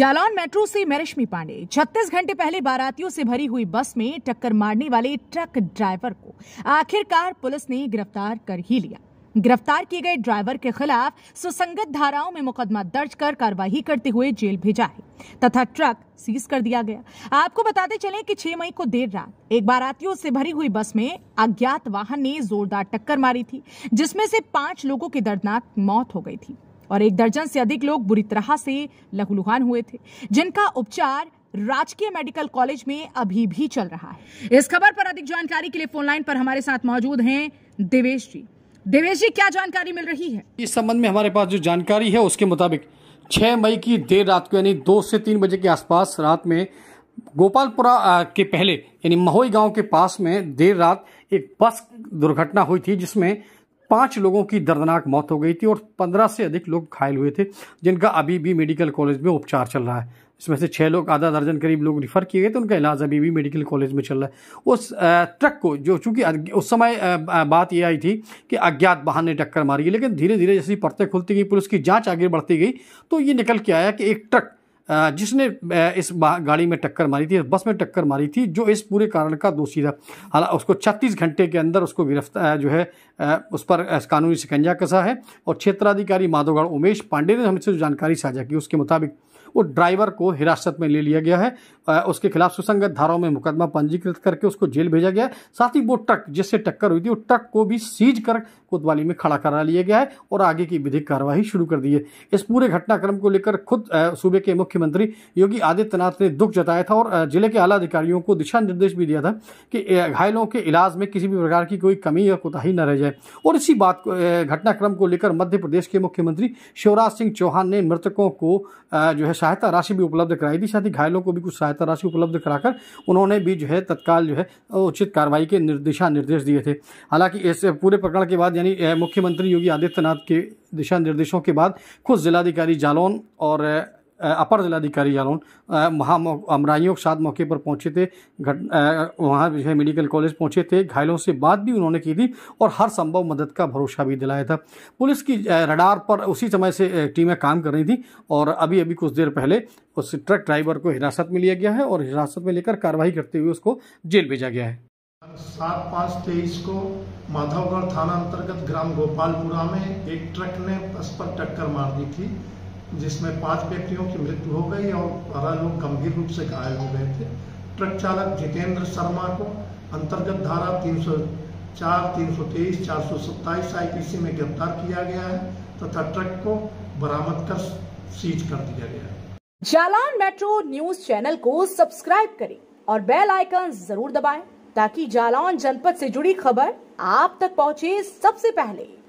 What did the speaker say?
Jalaun metro से मैं रश्मि पांडे छत्तीस घंटे पहले बारातियों से भरी हुई बस में टक्कर मारने वाले ट्रक ड्राइवर को आखिरकार पुलिस ने गिरफ्तार कर ही लिया गिरफ्तार किए गए ड्राइवर के खिलाफ सुसंगत धाराओं में मुकदमा दर्ज कर कार्रवाई करते हुए जेल भेजा है तथा ट्रक सीज कर दिया गया आपको बताते चलें कि 6 मई को देर रात एक बारातियों से भरी हुई बस में अज्ञात वाहन ने जोरदार टक्कर मारी थी जिसमें से पांच लोगों की दर्दनाक मौत हो गई थी और एक दर्जन से अधिक लोग बुरी तरह से लहूलुहान हुए थे जिनका उपचार राजकीय मेडिकल कॉलेज में अभी भी चल रहा है इस खबर पर अधिक जानकारी के लिए फोन लाइन पर हमारे साथ मौजूद हैं देवेश जी देवेश जी क्या जानकारी मिल रही है इस संबंध में हमारे पास जो जानकारी है उसके मुताबिक 6 मई की देर रात को यानी दो से तीन बजे के आसपास रात में गोपालपुरा के पहले यानी महोई गांव के पास में देर रात एक बस दुर्घटना हुई थी जिसमें पांच लोगों की दर्दनाक मौत हो गई थी और पंद्रह से अधिक लोग घायल हुए थे जिनका अभी भी मेडिकल कॉलेज में उपचार चल रहा है इसमें से छः लोग आधा दर्जन करीब लोग रिफ़र किए गए तो उनका इलाज अभी भी मेडिकल कॉलेज में चल रहा है उस ट्रक को जो चूँकि उस समय बात यह आई थी कि अज्ञात वाहन ने टक्कर मारी लेकिन धीरे धीरे जैसे परतें खुलती गई पुलिस की जाँच आगे बढ़ती गई तो ये निकल के आया कि एक ट्रक जिसने इस गाड़ी में टक्कर मारी थी बस में टक्कर मारी थी जो इस पूरे कारण का दोषी था हालांकि उसको 36 घंटे के अंदर उसको गिरफ्तार जो है उस पर कानूनी शिकंजा कसा है और क्षेत्राधिकारी माधोगढ़ उमेश पांडे ने हमसे जो जानकारी साझा की उसके मुताबिक वो ड्राइवर को हिरासत में ले लिया गया है उसके खिलाफ सुसंगत धाराओं में मुकदमा पंजीकृत करके उसको जेल भेजा गया है साथ ही वो ट्रक जिससे टक्कर हुई थी उस ट्रक को भी सीज कर कोतवाली में खड़ा करा लिया गया है और आगे की विधिक कार्यवाही शुरू कर दी है इस पूरे घटनाक्रम को लेकर खुद सूबे के मुख्यमंत्री योगी आदित्यनाथ ने दुख जताया था और जिले के आला अधिकारियों को दिशा निर्देश भी दिया था कि घायलों के इलाज में किसी भी प्रकार की कोई कमी या कोताही न रह जाए और इसी बात को घटनाक्रम को लेकर मध्य प्रदेश के मुख्यमंत्री शिवराज सिंह चौहान ने मृतकों को जो है सहायता राशि भी उपलब्ध कराई थी साथ ही घायलों को भी कुछ सहायता राशि उपलब्ध कराकर उन्होंने भी जो है तत्काल जो है उचित कार्रवाई के दिशा निर्देश दिए थे हालांकि इस पूरे प्रकरण के बाद यानी मुख्यमंत्री योगी आदित्यनाथ के दिशा निर्देशों के बाद खुद जिलाधिकारी जालौन और अपर जिलाधिकारी जालौन वहाँ अमराइयों के साथ मौके पर पहुंचे थे घट वहाँ जो मेडिकल कॉलेज पहुंचे थे घायलों से बात भी उन्होंने की थी और हर संभव मदद का भरोसा भी दिलाया था पुलिस की रडार पर उसी समय से टीमें काम कर रही थी और अभी अभी कुछ देर पहले उस ट्रक ड्राइवर को हिरासत में लिया गया है और हिरासत में लेकर कार्रवाई करते हुए उसको जेल भेजा गया है सात पाँच तेईस को माधवगढ़ थाना अंतर्गत ग्राम गोपालपुरा में एक ट्रक ने बस पर टक्कर मार दी थी जिसमें पांच व्यक्तियों की मृत्यु हो गई और बारह लोग गंभीर रूप से घायल हो गए थे ट्रक चालक जितेंद्र शर्मा को अंतर्गत धारा 304, 323, 427 आईपीसी में गिरफ्तार किया गया है तथा ट्रक को बरामद कर सीज कर दिया गया है जालान मेट्रो न्यूज चैनल को सब्सक्राइब करें और बेल आइकन जरूर दबाएं ताकि जालौन जनपद से जुड़ी खबर आप तक पहुंचे सबसे पहले